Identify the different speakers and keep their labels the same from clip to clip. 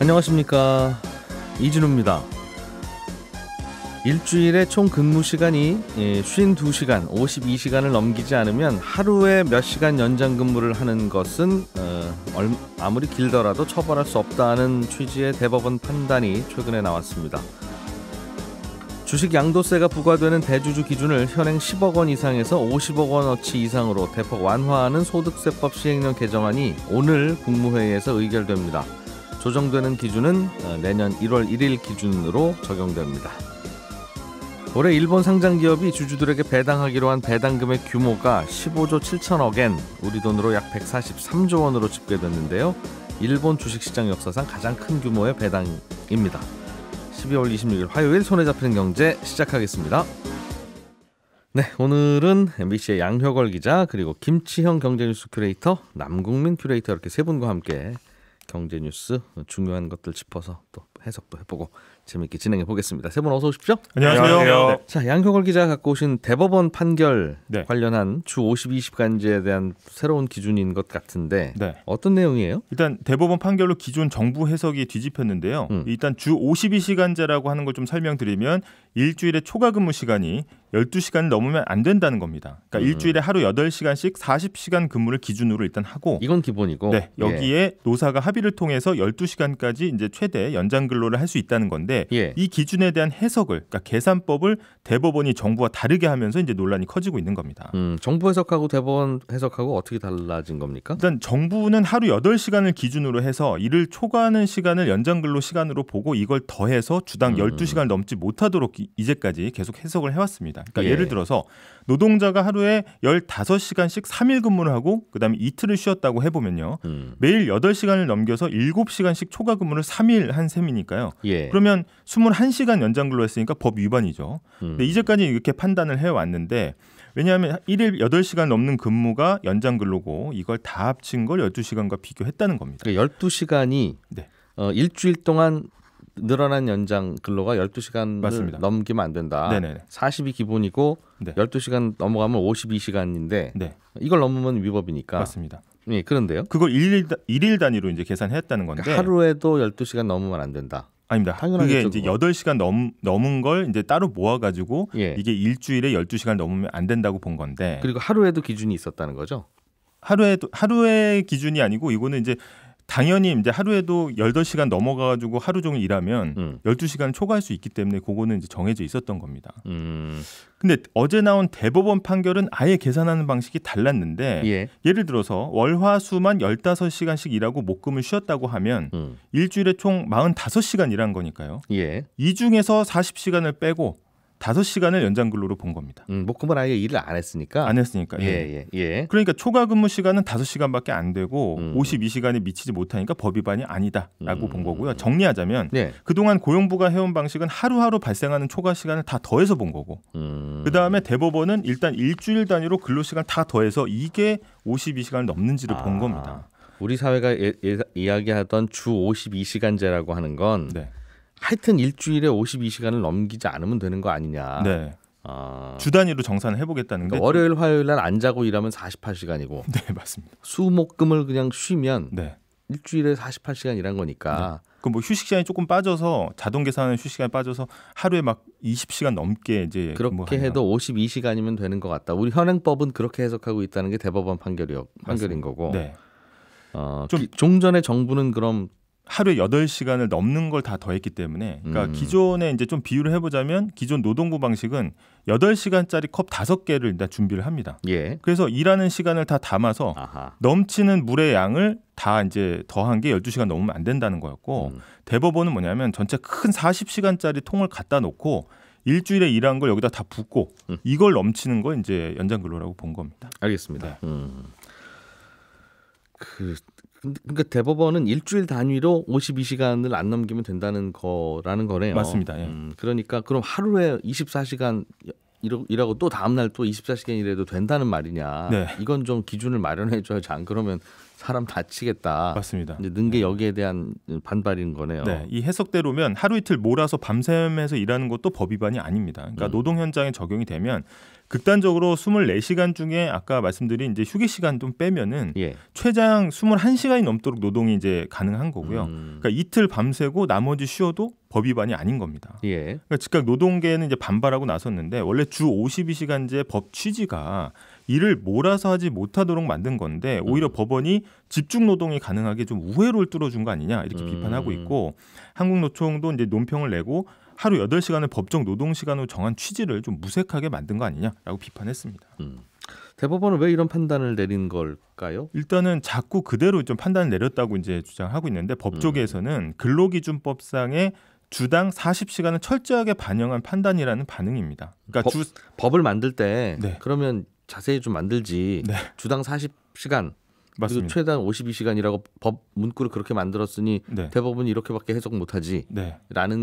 Speaker 1: 안녕하십니까 이진우입니다. 일주일에 총 근무 시간이 52시간, 예, 52시간을 넘기지 않으면 하루에 몇 시간 연장 근무를 하는 것은 어, 아무리 길더라도 처벌할 수 없다는 취지의 대법원 판단이 최근에 나왔습니다. 주식 양도세가 부과되는 대주주 기준을 현행 10억 원 이상에서 50억 원어치 이상으로 대폭 완화하는 소득세법 시행령 개정안이 오늘 국무회의에서 의결됩니다. 조정되는 기준은 어, 내년 1월 1일 기준으로 적용됩니다. 올해 일본 상장 기업이 주주들에게 배당하기로 한 배당금의 규모가 15조 7천억엔, 우리 돈으로 약 143조 원으로 집계됐는데요. 일본 주식시장 역사상 가장 큰 규모의 배당입니다. 12월 26일 화요일 손에 잡히는 경제 시작하겠습니다. 네, 오늘은 MBC의 양효걸 기자 그리고 김치형 경제뉴스 큐레이터, 남국민 큐레이터 이렇게 세 분과 함께 경제 뉴스 중요한 것들 짚어서 또 해석도 해보고 재미있게 진행해 보겠습니다. 세 분 어서 오십시오. 안녕하세요. 네. 자 양효걸 기자 갖고 오신 대법원 판결 네. 관련한 주 52시간제에 대한 새로운 기준인 것 같은데
Speaker 2: 네. 어떤 내용이에요? 일단 대법원 판결로 기존 정부 해석이 뒤집혔는데요. 음. 일단 주 52시간제라고 하는 걸 좀 설명드리면 일주일에 초과 근무 시간이 12시간을 넘으면 안 된다는 겁니다. 그러니까 음. 일주일에 하루 8시간씩 40시간 근무를 기준으로 일단 하고 이건 기본이고 네, 여기에 예. 노사가 합의를 통해서 12시간까지 이제 최대 연장 근로를 할 수 있다는 건데 예. 이 기준에 대한 해석을 그러니까 계산법을 대법원이 정부와 다르게 하면서 이제 논란이 커지고 있는 겁니다. 음, 정부 해석하고 대법원 해석하고 어떻게 달라진 겁니까? 일단 정부는 하루 8시간을 기준으로 해서 이를 초과하는 시간을 연장 근로 시간으로 보고 이걸 더해서 주당 12시간을 음. 넘지 못하도록 이제까지 계속 해석을 해 왔습니다. 있니다 그러니까 예. 를 들어서 노동자가 하루에 15시간씩 3일 근무를 하고 그다음에 이틀을 쉬었다고 해 보면요. 음. 매일 8시간을 넘겨서 7시간씩 초과 근무를 3일 한 셈이니까요. 예. 그러면 21시간 연장 근로했으니까 법 위반이죠. 음. 근데 이제까지 이렇게 판단을 해 왔는데 왜냐하면 일일 여덟 시간 넘는 근무가 연장 근로고 이걸 다 합친 걸 열두 시간과 비교했다는 겁니다. 그러니까 열두 시간이 네. 어, 일주일 동안
Speaker 1: 늘어난 연장 근로가 1 2시간 넘기면 안 된다. 네네네. 40이 기본이고 네. 12시간 넘어가면 52시간인데 네. 이걸 넘으면 위법이니까. 맞습니다. 예, 그런데요.
Speaker 2: 그걸 일일, 일일 단위로 이제 계산했다는 건데 그러니까 하루에도 12시간 넘으면 안 된다. 아닙니다. 그게 이제 여덟 시간 넘, 넘은 걸 이제 따로 모아가지고 예. 이게 일주일에 1 2 시간 넘으면 안 된다고 본 건데. 그리고 하루에도 기준이 있었다는 거죠? 하루에도 하루의 기준이 아니고 이거는 이제 당연히 이제 하루에도 열덟 시간 넘어가 가지고 하루 종일 일하면 음. 열두 음. 시간 초과할 수 있기 때문에 그거는 이제 정해져 있었던 겁니다. 음. 근데 어제 나온 대법원 판결은 아예 계산하는 방식이 달랐는데 예. 를 들어서 월화수만 열다섯 시간씩 일하고 목금을 쉬었다고 하면 음. 일주일에 총 마흔다섯 시간 일한 거니까요. 예. 이 중에서 사십 시간을 빼고 다섯 시간을 연장 근로로 본 겁니다. 음, 목금은 뭐 아예 일을 안 했으니까. 안 했으니까. 예. 예, 예. 예. 그러니까 초과 근무 시간은 다섯 시간밖에 안 되고 음. 52시간에 미치지 못하니까 법 위반이 아니다라고 음. 본 거고요. 정리하자면 예. 그동안 고용부가 해온 방식은 하루하루 발생하는 초과 시간을 다 더해서 본 거고. 음. 그다음에 대법원은 일단 일주일 단위로 근로 시간 다 더해서 이게 오십이 시간을 넘는지를 아. 본 겁니다.
Speaker 1: 우리 사회가 예, 예, 이야기하던 주 오십이 시간제라고 하는 건 네. 하여튼 일주일에 52시간을 넘기지 않으면 되는 거 아니냐. 네.
Speaker 2: 어. 주 단위로 정산을 해보겠다는 그러니까
Speaker 1: 월요일 화요일 날 안 자고 일하면 48시간이고 네 맞습니다
Speaker 2: 수목금을 그냥 쉬면 네. 일주일에 48시간 일한 거니까 네. 그뭐 휴식 시간이 조금 빠져서 자동 계산하는 휴식 시간이 빠져서 하루에 막 20시간 넘게 이제 그렇게 뭐 해도 52시간이면
Speaker 1: 되는 것 같다 우리 현행법은 그렇게 해석하고 있다는 게 대법원 판결이 판결인 거고 네.
Speaker 2: 어, 좀 기, 종전에 정부는 그럼 하루에 여덟 시간을 넘는 걸 다 더했기 때문에 그러니까 음. 기존에 이제 좀 비유를 해보자면 기존 노동부 방식은 여덟 시간짜리컵 다섯 개를 일단 준비를 합니다. 예. 그래서 일하는 시간을 다 담아서 아하. 넘치는 물의 양을 다 이제 더한 게 열두 시간 넘으면 안 된다는 거였고 음. 대법원은 뭐냐면 전체 큰 사십 시간짜리 통을 갖다 놓고 일주일에 일한 걸 여기다 다 붓고 음. 이걸 넘치는 걸 이제 연장 근로라고 본 겁니다. 알겠습니다. 네. 음.
Speaker 1: 그 그러니까 대법원은 일주일 단위로 52시간을 안 넘기면 된다는 거라는 거네요. 맞습니다. 예. 음, 그러니까 그럼 하루에 24시간 이하고또 다음 날또 24시간 이래도 된다는 말이냐. 네. 이건 좀 기준을 마련해 줘야지 안 그러면
Speaker 2: 사람 다치겠다. 맞습니다. 는게 네. 여기에 대한 반발인 거네요. 네, 이 해석대로면 하루 이틀 몰아서 밤샘해서 일하는 것도 법 위반이 아닙니다. 그러니까 음. 노동 현장에 적용이 되면 극단적으로 24시간 중에 아까 말씀드린 이제 휴게 시간 좀 빼면은 예. 최장 21시간이 넘도록 노동이 이제 가능한 거고요. 음. 그러니까 이틀 밤새고 나머지 쉬어도 법 위반이 아닌 겁니다. 예. 그러니까 즉각 노동계는 이제 반발하고 나섰는데 원래 주 52시간제 법 취지가 일을 몰아서 하지 못하도록 만든 건데 음. 오히려 법원이 집중 노동이 가능하게 좀 우회로를 뚫어준 거 아니냐 이렇게 음. 비판하고 있고 한국노총도 이제 논평을 내고 하루 8 시간을 법정 노동 시간으로 정한 취지를 좀 무색하게 만든 거 아니냐라고 비판했습니다. 음. 대법원은 왜 이런 판단을 내린 걸까요? 일단은 자꾸 그대로 좀 판단을 내렸다고 이제 주장하고 있는데 법조계에서는 음. 근로기준법상의 주당 40시간을 철저하게 반영한 판단이라는 반응입니다. 그러니까 법, 주... 법을 만들 때 네. 그러면 자세히 좀 만들지. 네. 주당 40시간 그리고 최단
Speaker 1: 52시간이라고 법 문구를 그렇게 만들었으니 네. 대법원이 이렇게밖에 해석 못하지라는 네.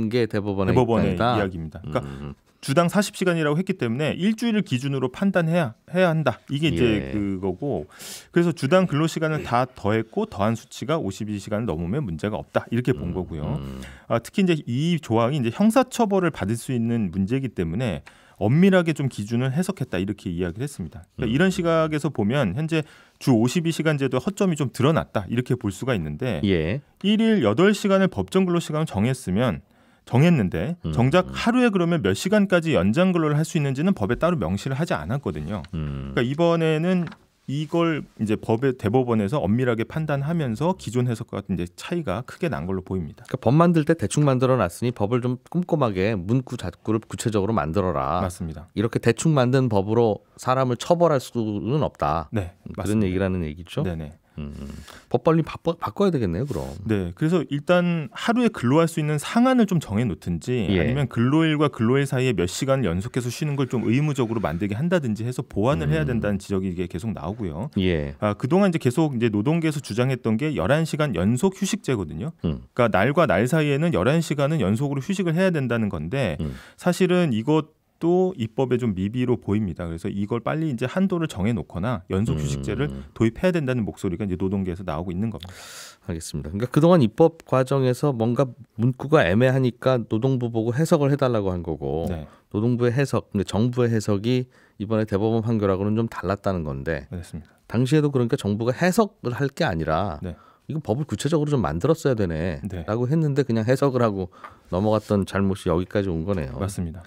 Speaker 2: 게 대법원의, 대법원의 이야기입니다. 그러니까 음. 주당 40시간이라고 했기 때문에 일주일을 기준으로 판단해야 해야 한다. 이게 이제 예. 그거고 그래서 주당 근로 시간을 다 더했고 더한 수치가 52시간 을 넘으면 문제가 없다 이렇게 본 음, 거고요. 음. 아, 특히 이제 이 조항이 이제 형사처벌을 받을 수 있는 문제이기 때문에 엄밀하게 좀 기준을 해석했다 이렇게 이야기를 했습니다. 그러니까 음. 이런 시각에서 보면 현재 주 52시간 제도 허점이 좀 드러났다 이렇게 볼 수가 있는데 예. 1일 8시간을 법정 근로 시간을 정했으면 정했는데 음, 정작 음. 하루에 그러면 몇 시간까지 연장 근로를 할 수 있는지는 법에 따로 명시를 하지 않았거든요. 음. 그러니까 이번에는 이걸 이제 법의 대법원에서 엄밀하게 판단하면서 기존 해석과 이제 차이가 크게 난 걸로 보입니다. 그러니까 법 만들 때 대충 만들어 놨으니
Speaker 1: 법을 좀 꼼꼼하게 문구 자꾸를 구체적으로 만들어라. 맞습니다. 이렇게 대충 만든 법으로 사람을 처벌할 수는 없다. 네, 맞습니다. 얘기라는 얘기죠. 네네.
Speaker 2: 음, 법 빨리 바꿔, 바꿔야 되겠네요, 그럼. 네, 그래서 일단 하루에 근로할 수 있는 상한을 좀 정해놓든지 예. 아니면 근로일과 근로일 사이에 몇 시간 연속해서 쉬는 걸 좀 의무적으로 만들게 한다든지 해서 보완을 음. 해야 된다는 지적이 이게 계속 나오고요. 예. 아, 그동안 이제 계속 이제 노동계에서 주장했던 게 열한 시간 연속 휴식제거든요. 음. 그러니까 날과 날 사이에는 열한 시간은 연속으로 휴식을 해야 된다는 건데 음. 사실은 이것 또 입법에 좀 미비로 보입니다. 그래서 이걸 빨리 이제 한도를 정해놓거나 연속 휴식제를 음. 도입해야 된다는 목소리가 이제 노동계에서 나오고 있는 겁니다. 알겠습니다. 그러니까 그동안 입법 과정에서 뭔가 문구가 애매하니까
Speaker 1: 노동부 보고 해석을 해달라고 한 거고 네. 노동부의 해석, 그러 정부의 해석이 이번에 대법원 판결하고는 좀 달랐다는 건데 그렇습니다. 당시에도 그러니까 정부가 해석을 할 게 아니라 네. 이거 법을 구체적으로 좀 만들었어야 되네라고 네. 했는데 그냥 해석을 하고
Speaker 2: 넘어갔던 잘못이 여기까지 온 거네요. 맞습니다.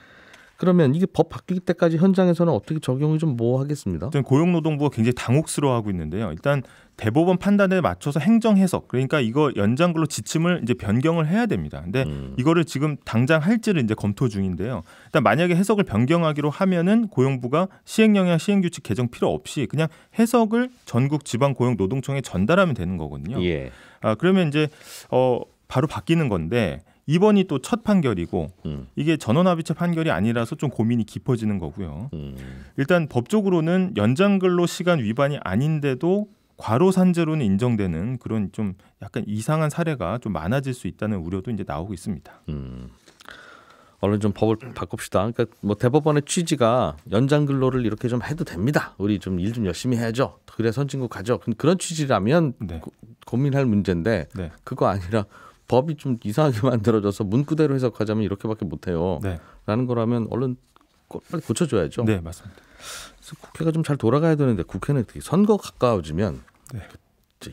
Speaker 2: 그러면 이게 법 바뀌기 때까지 현장에서는 어떻게 적용이 좀 모호하겠습니다. 뭐 일단 고용노동부가 굉장히 당혹스러워하고 있는데요. 일단 대법원 판단에 맞춰서 행정 해석 그러니까 이거 연장근로 지침을 이제 변경을 해야 됩니다. 근데 음. 이거를 지금 당장 할지를 이제 검토 중인데요. 일단 만약에 해석을 변경하기로 하면은 고용부가 시행령이나 시행규칙 개정 필요 없이 그냥 해석을 전국 지방 고용노동청에 전달하면 되는 거거든요. 예. 아 그러면 이제 어 바로 바뀌는 건데 이번이 또 첫 판결이고 음. 이게 전원합의체 판결이 아니라서 좀 고민이 깊어지는 거고요. 음. 일단 법적으로는 연장근로 시간 위반이 아닌데도 과로 산재로는 인정되는 그런 좀 약간 이상한 사례가 좀 많아질 수 있다는 우려도 이제 나오고 있습니다. 음. 얼른 좀 법을 바꿉시다. 그러니까 뭐 대법원의 취지가 연장 근로를
Speaker 1: 이렇게 좀 해도 됩니다. 우리 좀 일좀 좀 열심히 해야죠. 그래 선진국 가죠. 그런 취지라면 네. 고, 민할 문제인데 네. 그거 아니라 법이 좀 이상하게 만들어져서 문 그대로 해석하자면 이렇게밖에 못해요. 네. 라는 거라면 얼른 빨리 고쳐줘야죠. 네, 맞습니다. 그래서 국회가 좀 잘 돌아가야 되는데 국회는 특히 선거 가까워지면 네.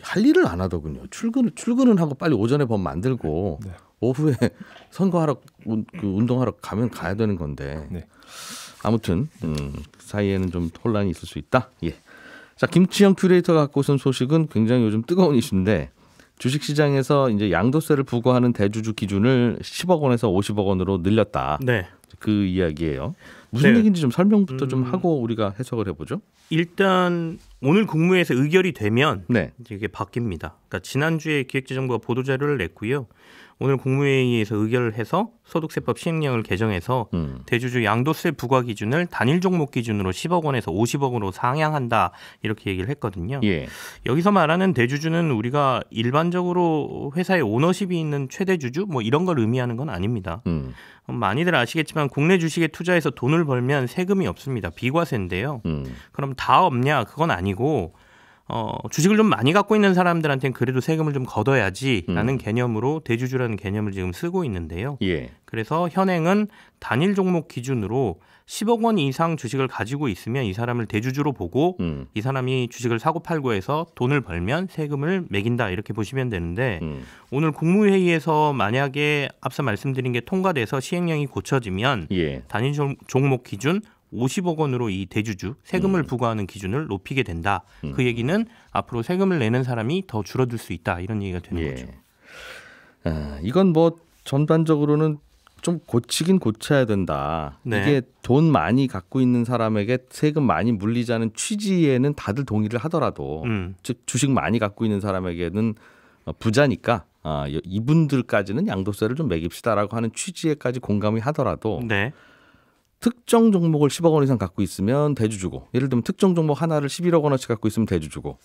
Speaker 1: 할 일을 안 하더군요. 출근 출근은 하고 빨리 오전에 법 만들고 네. 오후에 선거하러 그 운동하러 가면 가야 되는 건데 네. 아무튼 음, 그 사이에는 좀 혼란이 있을 수 있다. 예. 자 김치영 큐레이터가 갖고 온 소식은 굉장히 요즘 뜨거운 이슈인데 주식시장에서 이제 양도세를 부과하는 대주주 기준을 10억 원에서 50억 원으로 늘렸다. 네. 그 이야기예요. 무슨 네. 얘기인지 좀 설명부터 음... 좀 하고 우리가 해석을 해보죠. 일단 오늘 국무회에서 의결이 되면 네. 이게 바뀝니다.
Speaker 3: 그러니까 지난주에 기획재정부가 보도자료를 냈고요. 오늘 국무회의에서 의결을 해서 소득세법 시행령을 개정해서 음. 대주주 양도세 부과 기준을 단일 종목 기준으로 10억 원에서 50억 으로 상향한다 이렇게 얘기를 했거든요. 예. 여기서 말하는 대주주는 우리가 일반적으로 회사의 오너십이 있는 최대 주주 뭐 이런 걸 의미하는 건 아닙니다. 음. 음 많이들 아시겠지만 국내 주식에 투자해서 돈을 벌면 세금이 없습니다. 비과세인데요. 음. 그럼 다 없냐? 그건 아니고 어, 주식을 좀 많이 갖고 있는 사람들한테는 그래도 세금을 좀 걷어야지라는 음. 개념으로 대주주라는 개념을 지금 쓰고 있는데요. 예. 그래서 현행은 단일 종목 기준으로 10억 원 이상 주식을 가지고 있으면 이 사람을 대주주로 보고 음. 이 사람이 주식을 사고 팔고 해서 돈을 벌면 세금을 매긴다 이렇게 보시면 되는데 음. 오늘 국무회의에서 만약에 앞서 말씀드린 게 통과돼서 시행령이 고쳐지면 예. 단일 종목 기준 50억 원으로 이 대주주 세금을 음. 부과하는 기준을 높이게 된다. 그 음. 그 얘기는 앞으로 세금을 내는 사람이 더
Speaker 1: 줄어들 수 있다. 이런 얘기가 되는 예. 거죠. 아, 이건 뭐 전반적으로는 좀 고치긴 고쳐야 된다. 네. 이게 돈 많이 갖고 있는 사람에게 세금 많이 물리자는 취지에는 다들 동의를 하더라도 음. 즉 주식 많이 갖고 있는 사람에게는 어, 부자니까 아, 이분들까지는 양도세를 좀 매깁시다라고 하는 취지에까지 공감이 하더라도 네. 특정 종목을 10억 원 이상 갖고 있으면 대주 주고 예를 들면 특정 종목 하나를 11억 원어치 갖고 있으면 대주 주고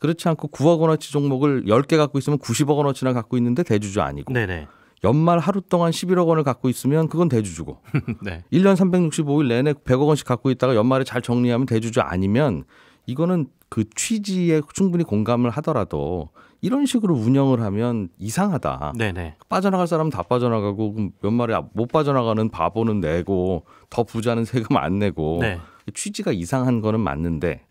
Speaker 1: 그렇지 않고 9억 원어치 종목을 10개 갖고 있으면 90억 원어치나 갖고 있는데 대주주 아니고 네네. 연말 하루 동안 11억 원을 갖고 있으면 그건 대주주고 네. 1년 365일 내내 100억 원씩 갖고 있다가 연말에 잘 정리하면 대주주 아니면 이거는 그 취지에 충분히 공감을 하더라도 이런 식으로 운영을 하면 이상하다. 네네. 빠져나갈 사람은 다 빠져나가고 몇 마리 못 빠져나가는 바보는 내고 더 부자는 세금 안 내고 네. 취지가 이상한 거는 맞는데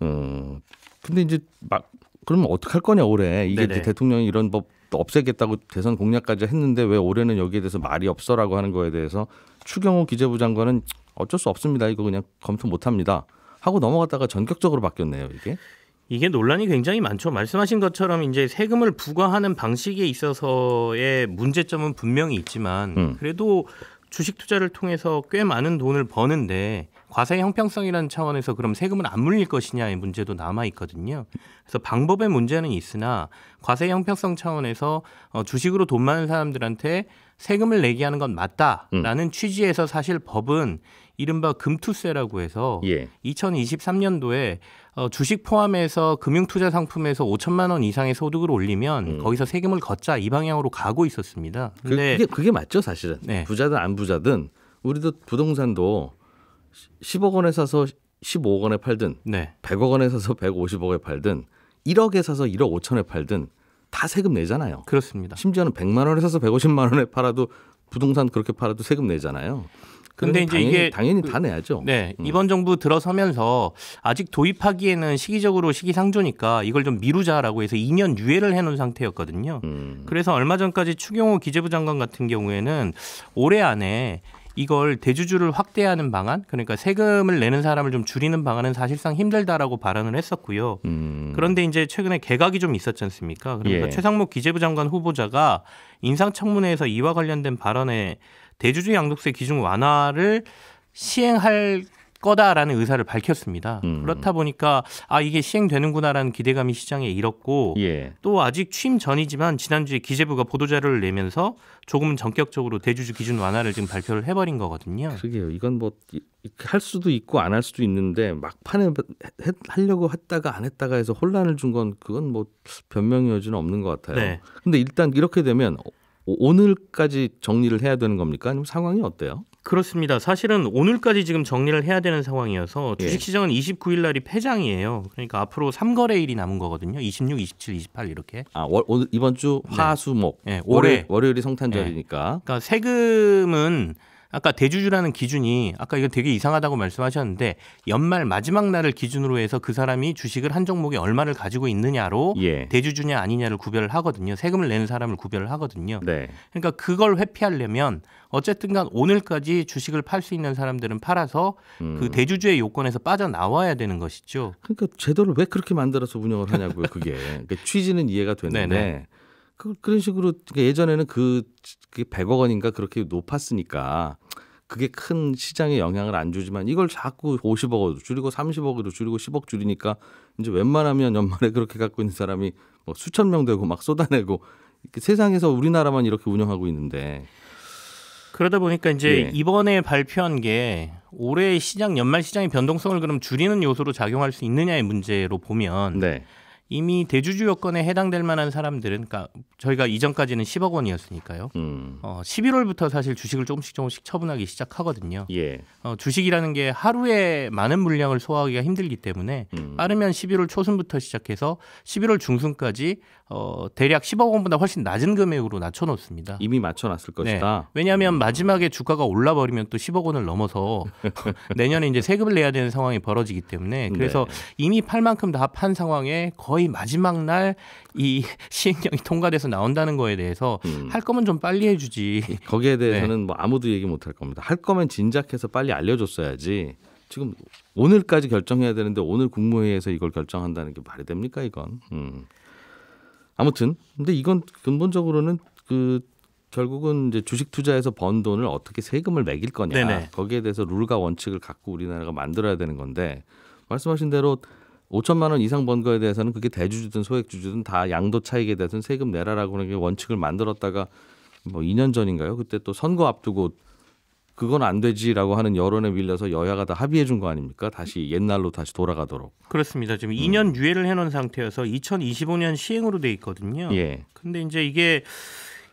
Speaker 1: 음, 근데 이제 막 그러면 어떡할 거냐 올해 이게 대통령이 이런 법 없애겠다고 대선 공약까지 했는데 왜 올해는 여기에 대해서 말이 없어라고 하는 거에 대해서 추경호 기재부 장관은 어쩔 수 없습니다 이거 그냥 검토 못합니다 하고 넘어갔다가 전격적으로 바뀌었네요 이게 이게 논란이 굉장히 많죠. 말씀하신
Speaker 3: 것처럼 이제 세금을 부과하는 방식에 있어서의 문제점은 분명히 있지만 음. 그래도 주식 투자를 통해서 꽤 많은 돈을 버는데 과세 형평성이라는 차원에서 그럼 세금을 안 물릴 것이냐의 문제도 남아 있거든요. 그래서 방법의 문제는 있으나 과세 형평성 차원에서 어, 주식으로 돈 많은 사람들한테 세금을 내게 하는 건 맞다라는 음. 취지에서 사실 법은 이른바 금투세라고 해서 예. 2023년도에 어, 주식 포함해서 금융투자 상품에서 5천만 원 이상의 소득을 올리면 음. 거기서 세금을 걷자 이 방향으로 가고 있었습니다. 그, 근데 그게,
Speaker 1: 그게 맞죠 사실은 네. 부자든 안 부자든 우리도 부동산도 10억 원에 사서 15억 원에 팔든 네. 100억 원에 사서 150억에 팔든 1억에 사서 1억 5천에 팔든 다 세금 내잖아요. 그렇습니다. 심지어는 100만 원에 사서 150만 원에 팔아도 부동산 그렇게 팔아도 세금 내잖아요. 근데 이제 당연히, 이게 당연히 그 다 내야죠. 네 음.
Speaker 3: 이번 정부 들어서면서 아직 도입하기에는 시기적으로 시기상조니까 이걸 좀 미루자라고 해서 2년 유예를 해놓은 상태였거든요. 음. 그래서 얼마 전까지 추경호 기재부 장관 같은 경우에는 올해 안에 이걸 대주주를 확대하는 방안, 그러니까 세금을 내는 사람을 좀 줄이는 방안은 사실상 힘들다라고 발언을 했었고요. 음. 그런데 이제 최근에 개각이 좀 있었지 않습니까? 그러니까 예. 최상목 기재부 장관 후보자가 인상청문회에서 이와 관련된 발언에 대주주 양도세 기준 완화를 시행할 거다라는 의사를 밝혔습니다. 음. 그렇다 보니까 아 이게 시행되는구나라는 기대감이 시장에 일었고 예. 또 아직 취임 전이지만 지난주에 기재부가 보도자료를 내면서 조금은 전격적으로
Speaker 1: 대주주 기준 완화를 지금 발표를 해버린 거거든요. 그게요. 이건 뭐 할 수도 있고 안 할 수도 있는데 막판에 했, 하려고 했다가 안 했다가 해서 혼란을 준 건 그건 뭐 변명 여지는 없는 것 같아요. 네. 근데 일단 이렇게 되면 어, 오늘까지 정리를 해야 되는 겁니까? 아니면 상황이 어때요? 그렇습니다. 사실은 오늘까지 지금 정리를 해야 되는
Speaker 3: 상황이어서 예. 주식시장은 예. 29일 날이 폐장이에요. 그러니까 앞으로 3거래일이 남은 거거든요. 26, 27, 28 이렇게. 아, 월, 오늘 이번 주 화수목. 네. 네. 예, 월요 월요일이 예. 성탄절이니까. 네. 그러니까 세금은 아까 대주주라는 기준이 아까 이거 되게 이상하다고 말씀하셨는데 연말 마지막 날을 기준으로 해서 그 사람이 주식을 한 종목에 얼마를 가지고 있느냐로 예. 대주주냐 아니냐를 구별을 하거든요. 세금을 내는 사람을 구별을 하거든요. 네. 그러니까 그걸 회피하려면 어쨌든간 오늘까지 주식을 팔 수 있는 사람들은 팔아서 음. 그 대주주의 요건에서 빠져나와야
Speaker 1: 되는 것이죠. 그러니까 제도를 왜 그렇게 만들어서 운영을 하냐고요. 그게 그러니까 취지는 이해가 되는데. 네네. 네. 그, 그런 식으로 그러니까 예전에는 그 그게 100억 원인가 그렇게 높았으니까 그게 큰 시장에 영향을 안 주지만 이걸 자꾸 50억으로 줄이고 30억으로 줄이고 10억 줄이니까 이제 웬만하면 연말에 그렇게 갖고 있는 사람이 뭐 수천 명 되고 막 쏟아내고 세상에서 우리나라만 이렇게 운영하고 있는데 그러다 보니까 이제 예. 이번에 발표한 게 올해 시장 연말 시장의
Speaker 3: 변동성을 그럼 줄이는 요소로 작용할 수 있느냐의 문제로 보면 네. 이미 대주주 여건에 해당될 만한 사람들은 그러니까 저희가 이전까지는 10억 원이었으니까요. 음. 어, 11월부터 사실 주식을 조금씩 조금씩 처분하기 시작하거든요. 예. 어, 주식이라는 게 하루에 많은 물량을 소화하기가 힘들기 때문에 음. 빠르면 11월 초순부터 시작해서 11월 중순까지 어, 대략 10억 원보다 훨씬 낮은 금액으로 낮춰놓습니다. 이미 맞춰놨을 네. 것이다. 네. 왜냐하면 음. 마지막에 주가가 올라버리면 또 10억 원을 넘어서 내년에 이제 세금을 내야 되는 상황이 벌어지기 때문에 그래서 네. 이미 팔 만큼 다 판 상황에 거의 마지막 날
Speaker 1: 이 시행령이 통과돼서 나온다는 거에 대해서 음. 할 거면 좀 빨리 해주지. 거기에 네. 대해서는 네. 뭐 아무도 얘기 못 할 겁니다. 할 거면 진작해서 빨리 알려줬어야지. 지금 오늘까지 결정해야 되는데 오늘 국무회의에서 이걸 결정한다는 게 말이 됩니까 이건? 음. 아무튼 근데 이건 근본적으로는 그 결국은 이제 주식 투자에서 번 돈을 어떻게 세금을 매길 거냐 네네. 거기에 대해서 룰과 원칙을 갖고 우리나라가 만들어야 되는 건데 말씀하신 대로 5천만 원 이상 번 거에 대해서는 그게 대주주든 소액주주든 다 양도 차익에 대해서는 세금 내라라고 하는 게 원칙을 만들었다가 뭐 2년 전인가요? 그때 또 선거 앞두고 그건 안 되지라고 하는 여론에 밀려서 여야가 다 합의해 준 거 아닙니까? 다시 옛날로 다시 돌아가도록.
Speaker 3: 그렇습니다. 지금 2년 음. 유예를 해놓은 상태여서 2025년 시행으로 돼 있거든요. 예. 근데 이제 이게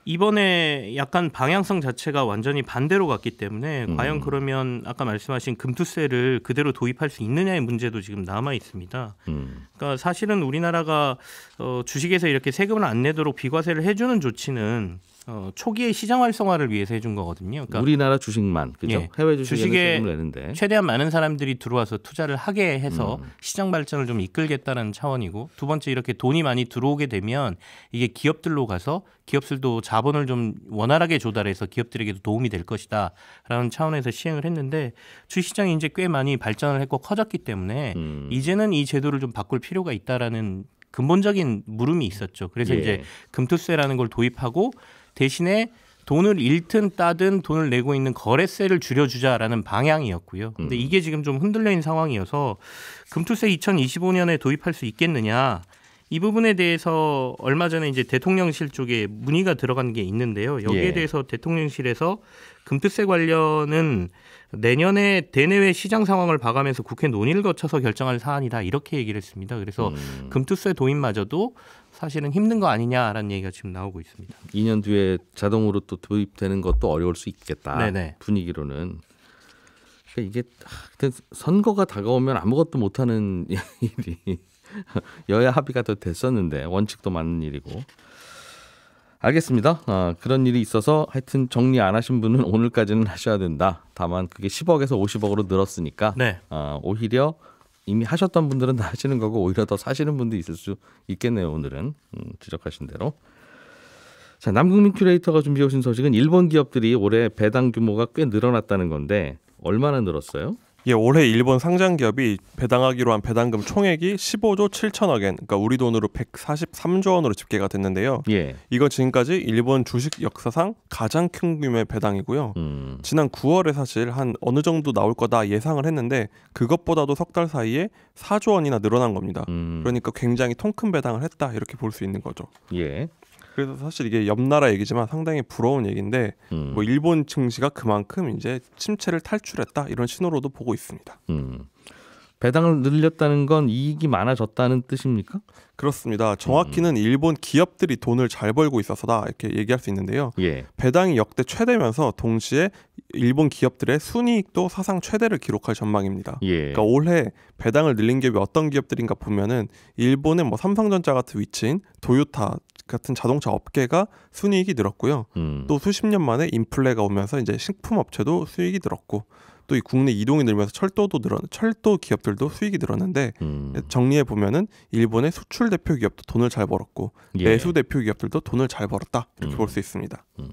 Speaker 3: 이번에 약간 방향성 자체가 완전히 반대로 갔기 때문에 음. 과연 그러면 아까 말씀하신 금투세를 그대로 도입할 수 있느냐의 문제도 지금 남아 있습니다. 음. 그러니까 사실은 우리나라가 어, 주식에서 이렇게 세금을 안 내도록 비과세를 해주는 조치는 어, 초기에 시장 활성화를 위해서 해준 거거든요. 그러니까 우리나라
Speaker 1: 주식만 그죠? 예, 해외 주식에 내는데
Speaker 3: 최대한 많은 사람들이 들어와서 투자를 하게 해서 음. 시장 발전을 좀 이끌겠다는 차원이고 두 번째 이렇게 돈이 많이 들어오게 되면 이게 기업들로 가서 기업들도 자본을 좀 원활하게 조달해서 기업들에게도 도움이 될 것이다라는 차원에서 시행을 했는데 주시장이 이제 꽤 많이 발전을 했고 커졌기 때문에 음. 이제는 이 제도를 좀 바꿀 필요가 있다라는 근본적인 물음이 있었죠. 그래서 예. 이제 금투세라는 걸 도입하고 대신에 돈을 잃든 따든 돈을 내고 있는 거래세를 줄여주자라는 방향이었고요. 근데 음. 이게 지금 좀 흔들려 있는 상황이어서 금투세 2025년에 도입할 수 있겠느냐 이 부분에 대해서 얼마 전에 이제 대통령실 쪽에 문의가 들어간 게 있는데요. 여기에 예. 대해서 대통령실에서 금투세 관련은 내년에 대내외 시장 상황을 봐가면서 국회 논의를 거쳐서 결정할 사안이다 이렇게 얘기를 했습니다. 그래서 음. 금투세 도입마저도 사실은 힘든 거 아니냐라는 얘기가 지금 나오고 있습니다.
Speaker 1: 2년 뒤에 자동으로 또 도입되는 것도 어려울 수 있겠다. 네네. 분위기로는 그러니까 이게 선거가 다가오면 아무것도 못하는 일이 여야 합의가 더 됐었는데 원칙도 맞는 일이고 알겠습니다. 아, 그런 일이 있어서 하여튼 정리 안 하신 분은 오늘까지는 하셔야 된다. 다만 그게 10억에서 50억으로 늘었으니까 네. 아, 오히려 이미 하셨던 분들은 다 하시는 거고 오히려 더 사시는 분도 있을 수 있겠네요. 오늘은 음, 지적하신 대로. 자, 남궁민 큐레이터가 준비해 오신 소식은 일본 기업들이 올해 배당 규모가 꽤 늘어났다는 건데 얼마나 늘었어요? 예, 올해 일본 상장
Speaker 4: 기업이 배당하기로 한 배당금 총액이 15조 7천억 엔, 그러니까 우리 돈으로 143조 원으로 집계가 됐는데요. 예. 이거 지금까지 일본 주식 역사상 가장 큰 규모의 배당이고요. 음. 지난 9월에 사실 한 어느 정도 나올 거다 예상을 했는데 그것보다도 석 달 사이에 4조 원이나 늘어난 겁니다. 음. 그러니까 굉장히 통 큰 배당을 했다 이렇게 볼 수 있는 거죠. 예. 그래서 사실 이게 옆 나라 얘기지만 상당히 부러운 얘기인데 음. 뭐 일본 증시가 그만큼 이제 침체를 탈출했다 이런 신호로도 보고 있습니다. 음. 배당을 늘렸다는 건 이익이 많아졌다는 뜻입니까? 그렇습니다. 정확히는 음. 일본 기업들이 돈을 잘 벌고 있어서다 이렇게 얘기할 수 있는데요. 예. 배당이 역대 최대면서 동시에 일본 기업들의 순이익도 사상 최대를 기록할 전망입니다. 예. 그러니까 올해 배당을 늘린 기업이 어떤 기업들인가 보면은 일본의 뭐 삼성전자 같은 위치인 도요타 같은 자동차 업계가 순이익이 늘었고요. 음. 또 수십 년 만에 인플레가 오면서 이제 식품 업체도 수익이 늘었고 또이 국내 이동이 늘면서 철도도 늘어 철도 기업들도 수익이 늘었는데 음. 정리해 보면은 일본의 수출 대표 기업도 돈을 잘 벌었고 예. 내수 대표 기업들도 돈을 잘 벌었다 이렇게 음. 볼수 있습니다. 음.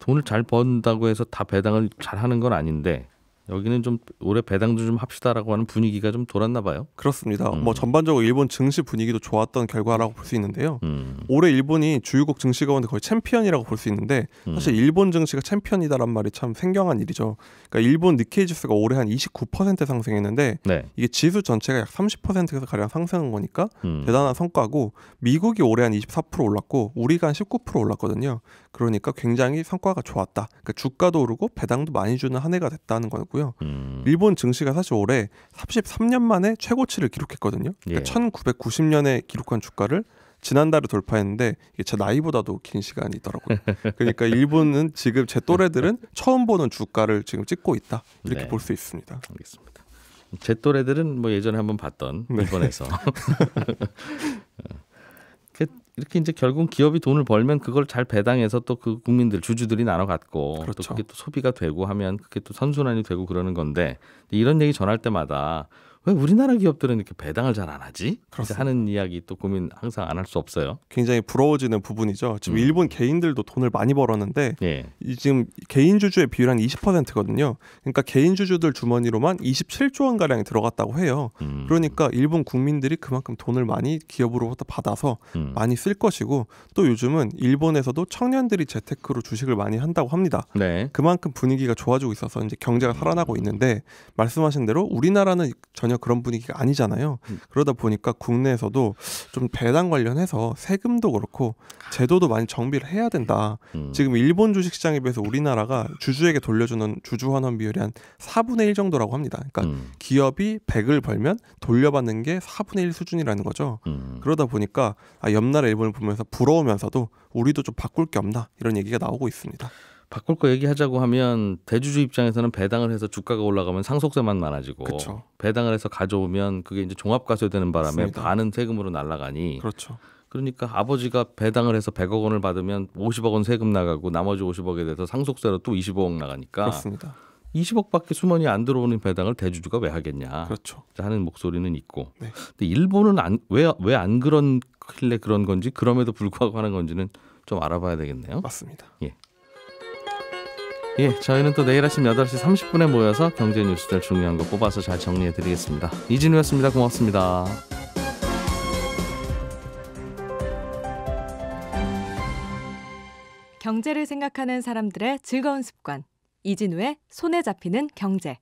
Speaker 1: 돈을 잘 번다고 해서 다 배당을 잘 하는 건 아닌데 여기는 좀 올해 배당도 좀 합시다라고
Speaker 4: 하는 분위기가 좀 돌았나 봐요. 그렇습니다. 음. 뭐 전반적으로 일본 증시 분위기도 좋았던 결과라고 볼 수 있는데요. 음. 올해 일본이 주요국 증시 가운데 거의 챔피언이라고 볼 수 있는데 음. 사실 일본 증시가 챔피언이다란 말이 참 생경한 일이죠. 그러니까 일본 니케이 지수가 올해 한 29% 상승했는데 네. 이게 지수 전체가 약 30%에서 가량 상승한 거니까 음. 대단한 성과고 미국이 올해 한 24% 올랐고 우리가 한 19% 올랐거든요. 그러니까 굉장히 성과가 좋았다. 그러니까 주가도 오르고 배당도 많이 주는 한 해가 됐다는 거고요. 있고요. 음. 일본 증시가 사실 올해 33년 만에 최고치를 기록했거든요. 예. 그러니까 예. 1990년에 기록한 주가를 지난달에 돌파했는데 이게 제 나이보다도 긴 시간이더라고요. 그러니까 일본은 지금 제 또래들은 처음 보는 주가를 지금 찍고 있다 이렇게 네. 볼수 있습니다. 알겠습니다. 제 또래들은 뭐 예전에 한번 봤던 네. 일본에서
Speaker 1: 이렇게 이제 결국 기업이 돈을 벌면 그걸 잘 배당해서 또 그 국민들 주주들이 나눠 갖고 그렇죠. 또 그게 또 소비가 되고 하면 그게 또 선순환이 되고 그러는 건데 이런 얘기 전할 때마다 왜 우리나라 기업들은 이렇게 배당을 잘 안 하지? 그렇습니다. 하는 이야기 또 고민 항상 안 할 수 없어요.
Speaker 4: 굉장히 부러워지는 부분이죠. 지금 음. 일본 개인들도 돈을 많이 벌었는데 예. 지금 개인 주주의 비율 한 20%거든요. 그러니까 개인 주주들 주머니로만 27조 원 가량이 들어갔다고 해요. 음. 그러니까 일본 국민들이 그만큼 돈을 많이 기업으로부터 받아서 음. 많이 쓸 것이고 또 요즘은 일본에서도 청년들이 재테크로 주식을 많이 한다고 합니다. 네. 그만큼 분위기가 좋아지고 있어서 이제 경제가 살아나고 있는데 말씀하신 대로 우리나라는 전 전혀 그런 분위기가 아니잖아요. 음. 그러다 보니까 국내에서도 좀 배당 관련해서 세금도 그렇고 제도도 많이 정비를 해야 된다. 음. 지금 일본 주식 시장에 비해서 우리나라가 주주에게 돌려주는 주주 환원 비율이 한 4분의 1 정도라고 합니다. 그러니까 음. 기업이 100을 벌면 돌려받는 게 4분의 1 수준이라는 거죠. 음. 그러다 보니까 아, 옆나라 일본을 보면서 부러우면서도 우리도 좀 바꿀 게 없나 이런 얘기가 나오고 있습니다. 바꿀
Speaker 1: 거 얘기하자고 하면 대주주 입장에서는 배당을 해서 주가가 올라가면 상속세만 많아지고 그쵸. 배당을 해서 가져오면 그게 이제 종합과세되는 바람에 맞습니다. 반은 세금으로 날아가니 그렇죠. 그러니까 아버지가 배당을 해서 100억 원을 받으면 50억 원 세금 나가고 나머지 50억에 대해서 상속세로 또 25억 나가니까 그렇습니다. 20억밖에 수만이안 들어오는 배당을 대주주가 왜 하겠냐 그렇죠. 하는 목소리는 있고 네. 근데 일본은 왜 왜 안 그런 길래 그런 건지 그럼에도 불구하고 하는 건지는 좀 알아봐야 되겠네요. 맞습니다. 예. 예, 저희는 또 내일 아침 8시 30분에 모여서 경제 뉴스들 중요한 거 뽑아서 잘 정리해 드리겠습니다. 이진우였습니다. 고맙습니다.
Speaker 4: 경제를 생각하는 사람들의 즐거운 습관. 이진우의 손에 잡히는 경제.